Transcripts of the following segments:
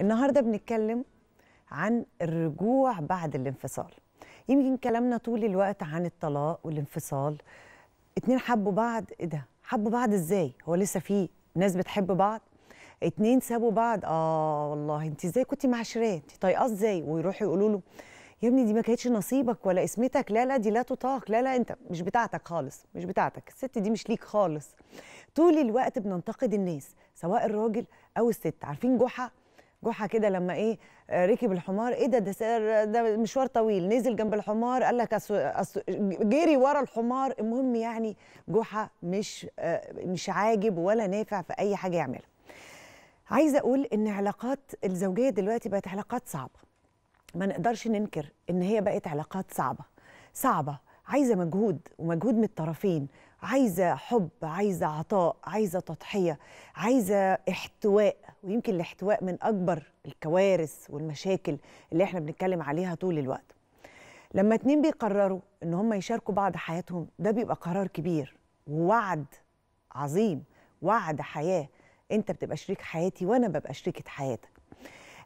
النهارده بنتكلم عن الرجوع بعد الانفصال يمكن كلامنا طول الوقت عن الطلاق والانفصال اتنين حبوا بعض ايه ده حبوا بعض ازاي هو لسه في ناس بتحب بعض اتنين سابوا بعض اه والله انت ازاي كنت معشراه انت طايقاه ازاي ويروحوا يقولوا له يا ابني دي ما كانتش نصيبك ولا اسمتك لا لا دي لا تطاق لا لا انت مش بتاعتك خالص مش بتاعتك الست دي مش ليك خالص طول الوقت بننتقد الناس سواء الراجل او الست عارفين جحا جحا كده لما ايه آه، ركب الحمار ايه ده ده مشوار طويل نزل جنب الحمار قال لك أسو أسو جري ورا الحمار المهم يعني جحا مش آه، مش عاجب ولا نافع في اي حاجه يعملها عايزه اقول ان علاقات الزوجيه دلوقتي بقت علاقات صعبه ما نقدرش ننكر ان هي بقت علاقات صعبه صعبه عايزه مجهود ومجهود من الطرفين عايزه حب عايزه عطاء عايزه تضحيه عايزه احتواء ويمكن الاحتواء من اكبر الكوارث والمشاكل اللي احنا بنتكلم عليها طول الوقت لما اتنين بيقرروا ان هم يشاركوا بعض حياتهم ده بيبقى قرار كبير ووعد عظيم وعد حياه انت بتبقى شريك حياتي وانا ببقى شريكه حياتك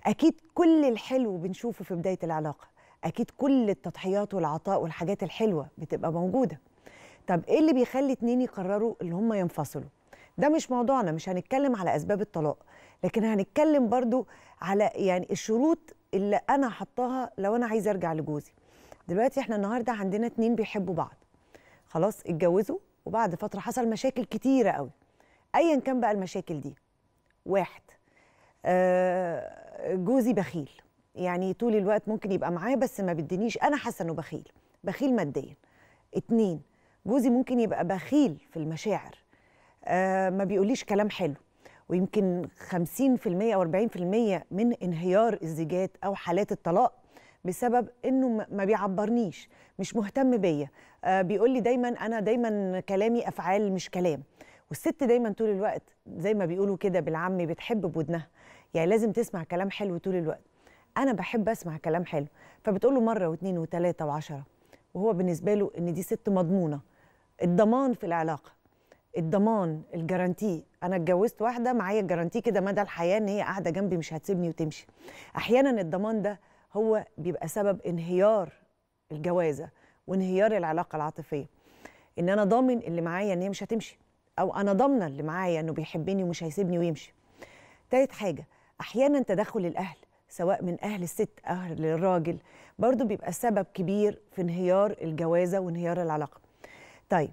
اكيد كل الحلو بنشوفه في بدايه العلاقه اكيد كل التضحيات والعطاء والحاجات الحلوه بتبقى موجوده طب ايه اللي بيخلي اتنين يقرروا ان هم ينفصلوا ده مش موضوعنا مش هنتكلم على اسباب الطلاق لكن هنتكلم برضو على يعني الشروط اللي انا حطاها لو انا عايزه ارجع لجوزي دلوقتي احنا النهارده عندنا اتنين بيحبوا بعض خلاص اتجوزوا وبعد فتره حصل مشاكل كتيره قوي ايا كان بقى المشاكل دي واحد آه جوزي بخيل يعني طول الوقت ممكن يبقى معايا بس ما بيدينيش انا حاسه انه بخيل بخيل ماديا اتنين جوزي ممكن يبقى بخيل في المشاعر آه ما بيقوليش كلام حلو ويمكن 50% او 40% من انهيار الزيجات او حالات الطلاق بسبب انه ما بيعبرنيش مش مهتم بيا آه بيقول لي دايما انا دايما كلامي افعال مش كلام والست دايما طول الوقت زي ما بيقولوا كده بالعامي بتحب بودنها يعني لازم تسمع كلام حلو طول الوقت انا بحب اسمع كلام حلو فبتقول له مره واتنين وتلاته وعشره وهو بالنسبه له ان دي ست مضمونه الضمان في العلاقه الضمان الجارانتي انا اتجوزت واحده معايا الجارانتي كده مدى الحياه ان هي قاعده جنبي مش هتسيبني وتمشي احيانا الضمان ده هو بيبقى سبب انهيار الجوازه وانهيار العلاقه العاطفيه ان انا ضامن اللي معايا ان هي مش هتمشي او انا ضامنه اللي معايا انه بيحبني ومش هيسيبني ويمشي تالت حاجه احيانا تدخل الاهل سواء من اهل الست اهل الراجل برضو بيبقى سبب كبير في انهيار الجوازه وانهيار العلاقه طيب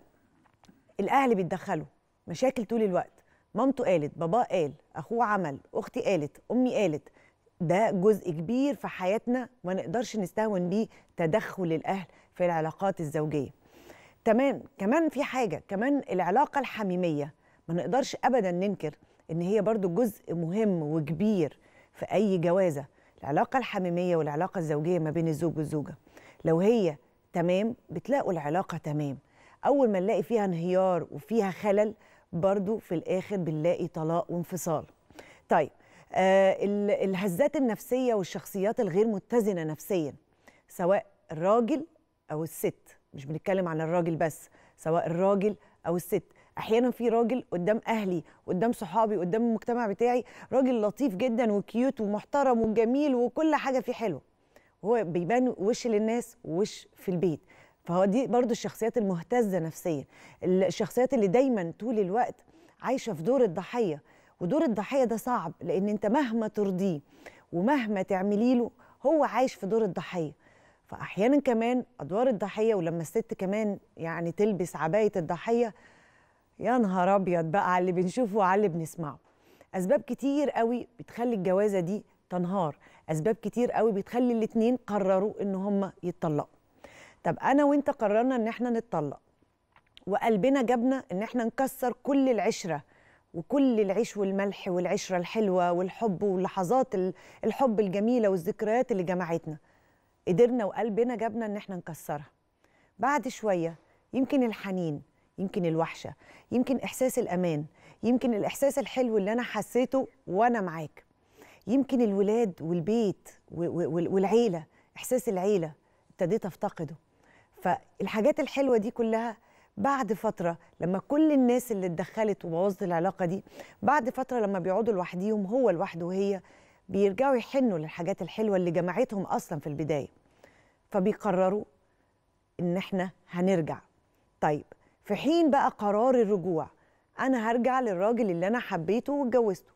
الاهل بيتدخلوا مشاكل طول الوقت مامته قالت بابا قال اخوه عمل اختي قالت امي قالت ده جزء كبير في حياتنا ما نقدرش نستهون بيه تدخل الاهل في العلاقات الزوجيه تمام كمان في حاجه كمان العلاقه الحميميه ما نقدرش ابدا ننكر ان هي برضو جزء مهم وكبير في اي جوازه العلاقه الحميميه والعلاقه الزوجيه ما بين الزوج والزوجه لو هي تمام بتلاقوا العلاقه تمام اول ما نلاقي فيها انهيار وفيها خلل برضو في الاخر بنلاقي طلاق وانفصال طيب آه الهزات النفسيه والشخصيات الغير متزنه نفسيا سواء الراجل او الست مش بنتكلم عن الراجل بس سواء الراجل او الست احيانا في راجل قدام اهلي قدام صحابي قدام المجتمع بتاعي راجل لطيف جدا وكيوت ومحترم وجميل وكل حاجه فيه حلوه هو بيبان وش للناس ووش في البيت فهو دي برضو الشخصيات المهتزة نفسيا الشخصيات اللي دايما طول الوقت عايشة في دور الضحية ودور الضحية ده صعب لأن أنت مهما ترضيه ومهما تعملي له هو عايش في دور الضحية فأحيانا كمان أدوار الضحية ولما الست كمان يعني تلبس عباية الضحية يا نهار أبيض بقى على اللي بنشوفه وعلى اللي بنسمعه أسباب كتير قوي بتخلي الجوازة دي تنهار أسباب كتير قوي بتخلي الاتنين قرروا إن هما يتطلقوا طب انا وانت قررنا ان احنا نتطلق وقلبنا جابنا ان احنا نكسر كل العشره وكل العيش والملح والعشره الحلوه والحب ولحظات الحب الجميله والذكريات اللي جمعتنا قدرنا وقلبنا جابنا ان احنا نكسرها بعد شويه يمكن الحنين يمكن الوحشه يمكن احساس الامان يمكن الاحساس الحلو اللي انا حسيته وانا معاك يمكن الولاد والبيت والعيله احساس العيله ابتديت افتقده فالحاجات الحلوه دي كلها بعد فتره لما كل الناس اللي اتدخلت وبوظت العلاقه دي بعد فتره لما بيقعدوا لوحديهم هو لوحده وهي بيرجعوا يحنوا للحاجات الحلوه اللي جمعتهم اصلا في البدايه فبيقرروا ان احنا هنرجع طيب في حين بقى قرار الرجوع انا هرجع للراجل اللي انا حبيته واتجوزته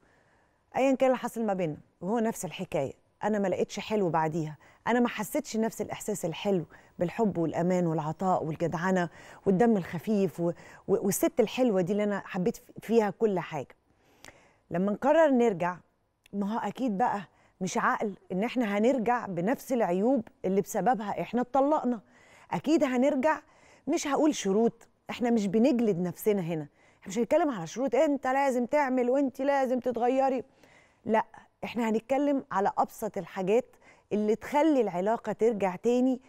ايا كان اللي حصل ما بيننا وهو نفس الحكايه انا ما لقيتش حلو بعديها انا ما حسيتش نفس الاحساس الحلو بالحب والامان والعطاء والجدعنه والدم الخفيف والست الحلوه دي اللي انا حبيت فيها كل حاجه لما نقرر نرجع ما هو اكيد بقى مش عقل ان احنا هنرجع بنفس العيوب اللي بسببها احنا اتطلقنا اكيد هنرجع مش هقول شروط احنا مش بنجلد نفسنا هنا احنا مش هنتكلم على شروط انت لازم تعمل وانت لازم تتغيري لا احنا هنتكلم على ابسط الحاجات اللي تخلي العلاقه ترجع تاني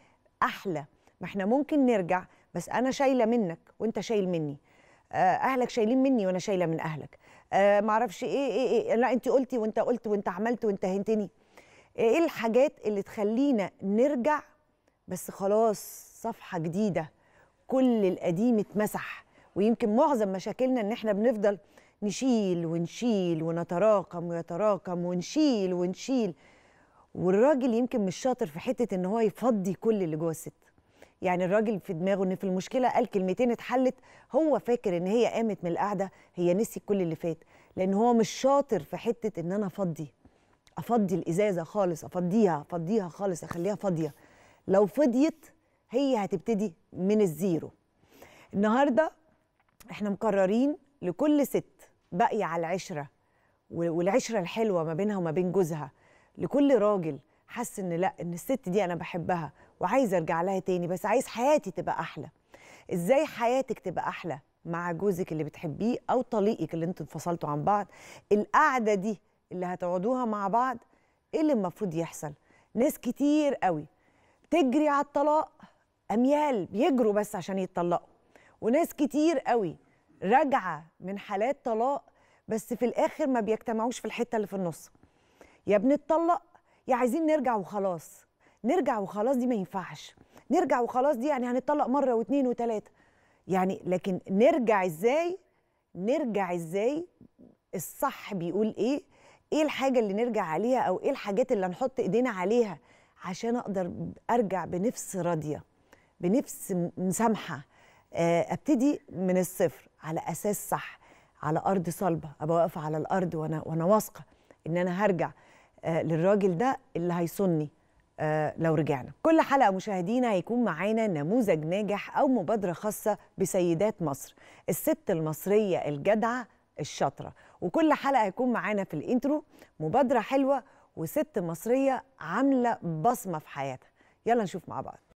احلى ما احنا ممكن نرجع بس انا شايله منك وانت شايل مني آه، اهلك شايلين مني وانا شايله من اهلك أه اعرفش إيه،, ايه ايه ايه لا انت قلتي وانت قلت وانت عملت وانت هنتني ايه الحاجات اللي تخلينا نرجع بس خلاص صفحه جديده كل القديم اتمسح ويمكن معظم مشاكلنا ان احنا بنفضل نشيل ونشيل ونتراكم ويتراكم ونشيل ونشيل والراجل يمكن مش شاطر في حته ان هو يفضي كل اللي جوه الست يعني الراجل في دماغه ان في المشكله قال كلمتين اتحلت هو فاكر ان هي قامت من القعده هي نسي كل اللي فات لان هو مش شاطر في حته ان انا افضي افضي الازازه خالص افضيها افضيها خالص اخليها فاضيه لو فضيت هي هتبتدي من الزيرو النهارده احنا مقررين لكل ست باقية على العشره والعشره الحلوه ما بينها وما بين جوزها لكل راجل حس ان لا ان الست دي انا بحبها وعايز ارجع لها تاني بس عايز حياتي تبقى احلى ازاي حياتك تبقى احلى مع جوزك اللي بتحبيه او طليقك اللي انتوا انفصلتوا عن بعض القعده دي اللي هتقعدوها مع بعض ايه اللي المفروض يحصل ناس كتير قوي تجري على الطلاق اميال بيجروا بس عشان يتطلقوا وناس كتير قوي راجعه من حالات طلاق بس في الاخر ما بيجتمعوش في الحته اللي في النص يا بنتطلق يا عايزين نرجع وخلاص نرجع وخلاص دي ما ينفعش نرجع وخلاص دي يعني هنتطلق مره واثنين وثلاثه يعني لكن نرجع ازاي نرجع ازاي الصح بيقول ايه ايه الحاجه اللي نرجع عليها او ايه الحاجات اللي هنحط ايدينا عليها عشان اقدر ارجع بنفس راضيه بنفس مسامحه آه، ابتدي من الصفر على اساس صح على ارض صلبه ابقى واقفه على الارض وانا وانا واثقه ان انا هرجع آه، للراجل ده اللي هيصوني آه، لو رجعنا كل حلقة مشاهدينا هيكون معانا نموذج ناجح أو مبادرة خاصة بسيدات مصر الست المصرية الجدعة الشاطرة وكل حلقة هيكون معانا في الإنترو مبادرة حلوة وست مصرية عاملة بصمة في حياتها يلا نشوف مع بعض